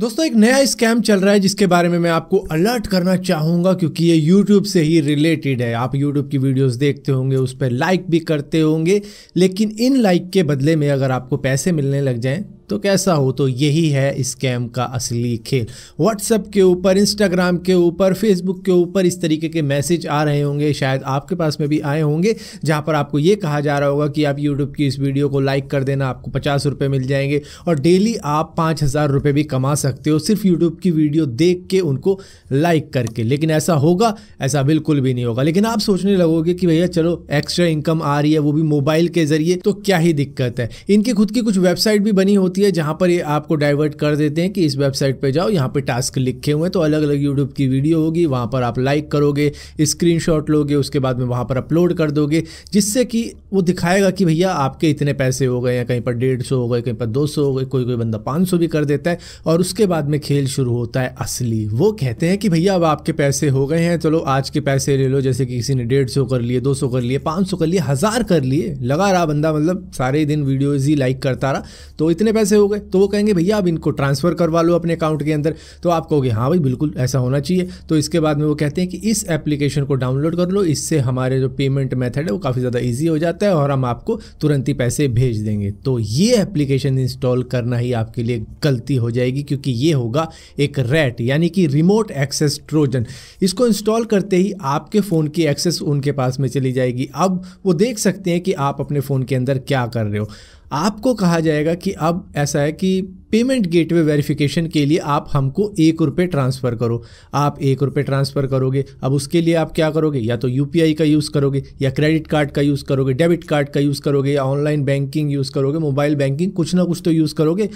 दोस्तों एक नया स्कैम चल रहा है जिसके बारे में मैं आपको अलर्ट करना चाहूंगा क्योंकि ये यूट्यूब से ही रिलेटेड है आप यूट्यूब की वीडियोस देखते होंगे उस पर लाइक भी करते होंगे लेकिन इन लाइक के बदले में अगर आपको पैसे मिलने लग जाएं तो कैसा हो तो यही है स्कैम का असली खेल व्हाट्सएप के ऊपर इंस्टाग्राम के ऊपर फेसबुक के ऊपर इस तरीके के मैसेज आ रहे होंगे शायद आपके पास में भी आए होंगे जहाँ पर आपको ये कहा जा रहा होगा कि आप यूट्यूब की इस वीडियो को लाइक कर देना आपको पचास रुपये मिल जाएंगे और डेली आप पाँच हज़ार रुपये भी कमा सकते हो सिर्फ यूट्यूब की वीडियो देख के उनको लाइक करके लेकिन ऐसा होगा ऐसा बिल्कुल भी नहीं होगा लेकिन आप सोचने लगोगे कि भैया चलो एक्स्ट्रा इनकम आ रही है वो भी मोबाइल के ज़रिए तो क्या ही दिक्कत है इनकी खुद की कुछ वेबसाइट भी बनी होती होती है जहाँ पर ये आपको डाइवर्ट कर देते हैं कि इस वेबसाइट पर जाओ यहाँ पर टास्क लिखे हुए हैं तो अलग अलग यूट्यूब की वीडियो होगी वहाँ पर आप लाइक करोगे स्क्रीन लोगे उसके बाद में वहाँ पर अपलोड कर दोगे जिससे कि वो दिखाएगा कि भैया आपके इतने पैसे हो गए या कहीं पर डेढ़ सौ हो गए कहीं पर दो सौ हो गए कोई कोई बंदा पाँच सौ भी कर देता है और उसके बाद में खेल शुरू होता है असली वो कहते हैं कि भैया अब आपके पैसे हो गए हैं चलो आज के पैसे ले लो जैसे कि किसी ने डेढ़ सौ कर लिए दो सौ कर लिए पाँच सौ कर लिए हज़ार कर लिए लगा रहा बंदा मतलब सारे दिन वीडियोज़ ही लाइक करता रहा तो इतने पैसे पैसे हो गए तो वो कहेंगे भैया आप इनको ट्रांसफ़र करवा लो अपने अकाउंट के अंदर तो आप कहोगे हाँ भाई बिल्कुल ऐसा होना चाहिए तो इसके बाद में वो कहते हैं कि इस एप्लीकेशन को डाउनलोड कर लो इससे हमारे जो पेमेंट मेथड है वो काफ़ी ज़्यादा ईजी हो जाता है और हम आपको तुरंत ही पैसे भेज देंगे तो ये एप्लीकेशन इंस्टॉल करना ही आपके लिए गलती हो जाएगी क्योंकि ये होगा एक रैट यानी कि रिमोट एक्सेस ट्रोजन इसको इंस्टॉल करते ही आपके फ़ोन की एक्सेस उनके पास में चली जाएगी अब वो देख सकते हैं कि आप अपने फ़ोन के अंदर क्या कर रहे हो आपको कहा जाएगा कि अब ऐसा है कि पेमेंट गेटवे वेरिफिकेशन के लिए आप हमको एक रुपये ट्रांसफ़र करो आप एक रुपये ट्रांसफ़र करोगे अब उसके लिए आप क्या करोगे या तो यू का यूज़ करोगे या क्रेडिट कार्ड का यूज़ करोगे डेबिट कार्ड का यूज़ करोगे या ऑनलाइन बैंकिंग यूज़ करोगे मोबाइल बैंकिंग कुछ ना कुछ तो यूज़ करोगे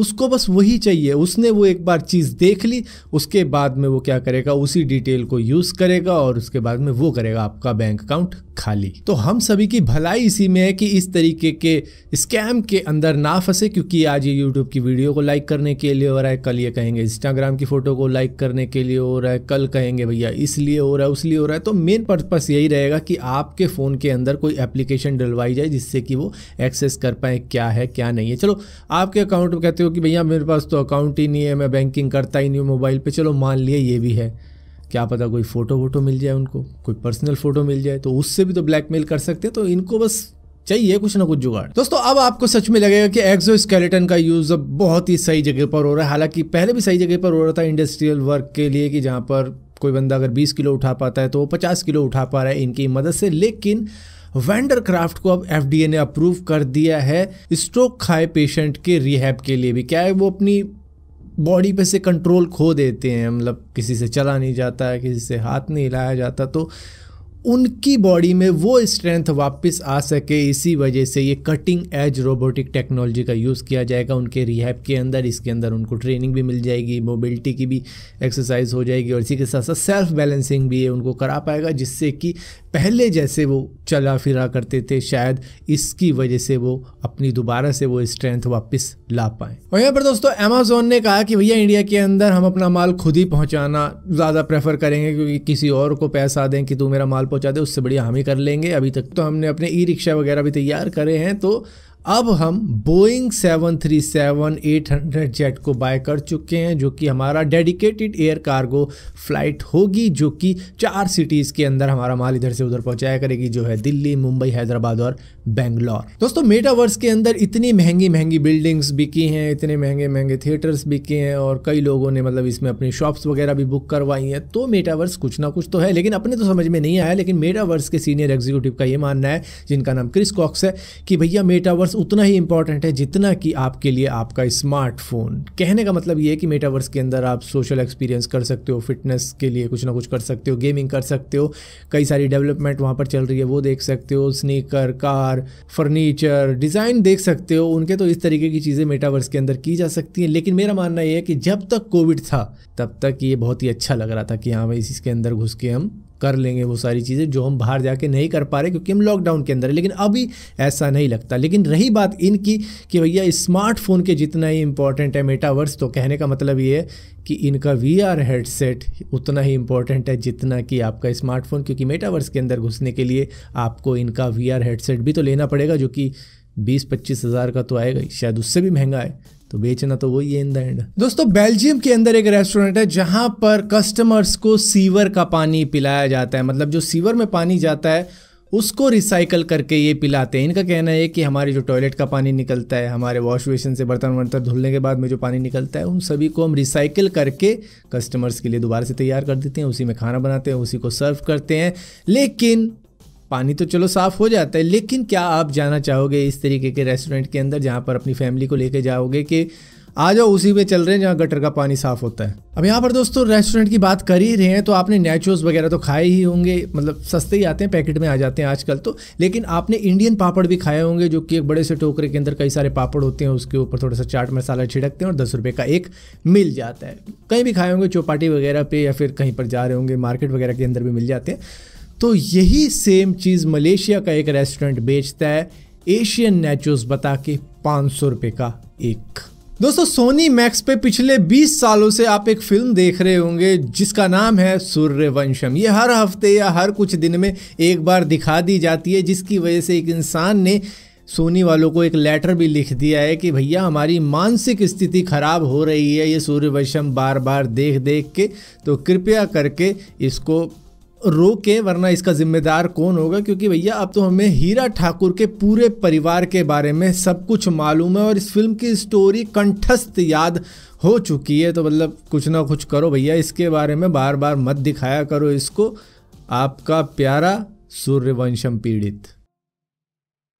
उसको बस वही चाहिए उसने वो एक बार चीज़ देख ली उसके बाद में वो क्या करेगा उसी डिटेल को यूज़ करेगा और उसके बाद में वो करेगा आपका बैंक अकाउंट खाली तो हम सभी की भलाई इसी में है कि इस तरीके के स्कैम के अंदर ना फंसे क्योंकि आज ये यूट्यूब की वीडियो को लाइक करने के लिए हो रहा है कल ये कहेंगे इंस्टाग्राम की फ़ोटो को लाइक करने के लिए हो रहा है कल कहेंगे भैया इसलिए हो रहा है उसलिए हो रहा है तो मेन पर्पस यही रहेगा कि आपके फ़ोन के अंदर कोई एप्लीकेशन डलवाई जाए जिससे कि वो एक्सेस कर पाए क्या है क्या नहीं है चलो आपके अकाउंट में कहते हो कि भैया मेरे पास तो अकाउंट ही नहीं है मैं बैंकिंग करता ही नहीं हूँ मोबाइल पर चलो मान लिया ये भी है क्या पता कोई फ़ोटो वोटो मिल जाए उनको कोई पर्सनल फ़ोटो मिल जाए तो उससे भी तो ब्लैकमेल कर सकते हैं तो इनको बस चाहिए कुछ ना कुछ जुगाड़ दोस्तों अब आपको सच में लगेगा कि एक्सो स्केलेटन का यूज अब बहुत ही सही जगह पर हो रहा है हालांकि पहले भी सही जगह पर हो रहा था इंडस्ट्रियल वर्क के लिए कि जहाँ पर कोई बंदा अगर 20 किलो उठा पाता है तो वो 50 किलो उठा पा रहा है इनकी मदद से लेकिन वेंडर क्राफ्ट को अब एफ ने अप्रूव कर दिया है स्ट्रोक खाए पेशेंट के रिहैब के लिए भी क्या है वो अपनी बॉडी पे से कंट्रोल खो देते हैं मतलब किसी से चला नहीं जाता है किसी से हाथ नहीं हिलाया जाता तो उनकी बॉडी में वो स्ट्रेंथ वापस आ सके इसी वजह से ये कटिंग एज रोबोटिक टेक्नोलॉजी का यूज़ किया जाएगा उनके रिहैप के अंदर इसके अंदर उनको ट्रेनिंग भी मिल जाएगी मोबिलिटी की भी एक्सरसाइज हो जाएगी और इसी के साथ साथ सेल्फ बैलेंसिंग भी ये उनको करा पाएगा जिससे कि पहले जैसे वो चला फिरा करते थे शायद इसकी वजह से वो अपनी दोबारा से वो स्ट्रेंथ वापस ला पाए और यहाँ पर दोस्तों अमेजोन ने कहा कि भैया इंडिया के अंदर हम अपना माल खुद ही पहुँचाना ज़्यादा प्रेफर करेंगे क्योंकि किसी और को पैसा दें कि तू मेरा माल पहुँचा दे उससे बढ़िया हम ही कर लेंगे अभी तक तो हमने अपने ई रिक्शा वगैरह भी तैयार करे हैं तो अब हम बोइंग 737-800 जेट को बाय कर चुके हैं जो कि हमारा डेडिकेटेड एयर कार्गो फ्लाइट होगी जो कि चार सिटीज़ के अंदर हमारा माल इधर से उधर पहुंचाया करेगी जो है दिल्ली मुंबई हैदराबाद और बेंगलोर दोस्तों मेटावर्स के अंदर इतनी महंगी महंगी बिल्डिंग्स बिकी हैं इतने महंगे महंगे थिएटर्स बिके हैं और कई लोगों ने मतलब इसमें अपनी शॉप्स वगैरह भी बुक करवाई हैं तो मेटावर्स कुछ ना कुछ तो है लेकिन अपने तो समझ में नहीं आया लेकिन मेटावर्स के सीनियर एग्जीक्यूटिव का ये मानना है जिनका नाम क्रिस कॉक्स है कि भैया मेटावर्स उतना ही इंपॉर्टेंट है जितना कि आपके लिए आपका स्मार्टफोन कहने का मतलब ये है कि मेटावर्स के अंदर आप सोशल एक्सपीरियंस कर सकते हो फिटनेस के लिए कुछ ना कुछ कर सकते हो गेमिंग कर सकते हो कई सारी डेवलपमेंट वहाँ पर चल रही है वो देख सकते हो स्नीकर कार फर्नीचर डिज़ाइन देख सकते हो उनके तो इस तरीके की चीज़ें मेटावर्स के अंदर की जा सकती हैं लेकिन मेरा मानना यह है कि जब तक कोविड था तब तक ये बहुत ही अच्छा लग रहा था कि हाँ भाई इसके अंदर घुस के हम कर लेंगे वो सारी चीज़ें जो हम बाहर जाके नहीं कर पा रहे क्योंकि हम लॉकडाउन के अंदर लेकिन अभी ऐसा नहीं लगता लेकिन रही बात इनकी कि भैया स्मार्टफोन के जितना ही इम्पॉर्टेंट है मेटावर्स तो कहने का मतलब ये है कि इनका वी हेडसेट उतना ही इम्पॉर्टेंट है जितना कि आपका स्मार्टफोन क्योंकि मेटावर्स के अंदर घुसने के लिए आपको इनका वी हेडसेट भी तो लेना पड़ेगा जो कि बीस पच्चीस हज़ार का तो आएगा शायद उससे भी महंगा है तो बेचना तो वही है इन द एंड दोस्तों बेल्जियम के अंदर एक रेस्टोरेंट है जहां पर कस्टमर्स को सीवर का पानी पिलाया जाता है मतलब जो सीवर में पानी जाता है उसको रिसाइकल करके ये पिलाते हैं इनका कहना है कि हमारे जो टॉयलेट का पानी निकलता है हमारे वॉश बेसिन से बर्तन वर्तन धुलने के बाद में जो पानी निकलता है उन सभी को हम रिसाइकिल करके कस्टमर्स के लिए दोबारा से तैयार कर देते हैं उसी में खाना बनाते हैं उसी को सर्व करते हैं लेकिन पानी तो चलो साफ़ हो जाता है लेकिन क्या आप जाना चाहोगे इस तरीके के रेस्टोरेंट के अंदर जहाँ पर अपनी फैमिली को लेके जाओगे कि आ जाओ उसी में चल रहे हैं जहाँ गटर का पानी साफ होता है अब यहाँ पर दोस्तों रेस्टोरेंट की बात कर ही रहे हैं तो आपने नेचोस वगैरह तो खाए ही होंगे मतलब सस्ते ही आते हैं पैकेट में आ जाते हैं आजकल तो लेकिन आपने इंडियन पापड़ भी खाए होंगे जो कि एक बड़े से टोकरे के अंदर कई सारे पापड़ होते हैं उसके ऊपर थोड़ा सा चाट मसाला छिड़कते हैं और दस रुपये का एक मिल जाता है कहीं भी खाए होंगे चौपाटी वगैरह पे या फिर कहीं पर जा रहे होंगे मार्केट वगैरह के अंदर भी मिल जाते हैं तो यही सेम चीज़ मलेशिया का एक रेस्टोरेंट बेचता है एशियन नेचोस बता के पाँच सौ रुपये का एक दोस्तों सोनी मैक्स पे पिछले 20 सालों से आप एक फिल्म देख रहे होंगे जिसका नाम है सूर्यवंशम ये हर हफ्ते या हर कुछ दिन में एक बार दिखा दी जाती है जिसकी वजह से एक इंसान ने सोनी वालों को एक लेटर भी लिख दिया है कि भैया हमारी मानसिक स्थिति ख़राब हो रही है ये सूर्यवंशम बार बार देख देख के तो कृपया करके इसको रोके वरना इसका जिम्मेदार कौन होगा क्योंकि भैया अब तो हमें हीरा ठाकुर के पूरे परिवार के बारे में सब कुछ मालूम है और इस फिल्म की स्टोरी कंठस्थ याद हो चुकी है तो मतलब कुछ ना कुछ करो भैया इसके बारे में बार बार मत दिखाया करो इसको आपका प्यारा सूर्यवंशम पीड़ित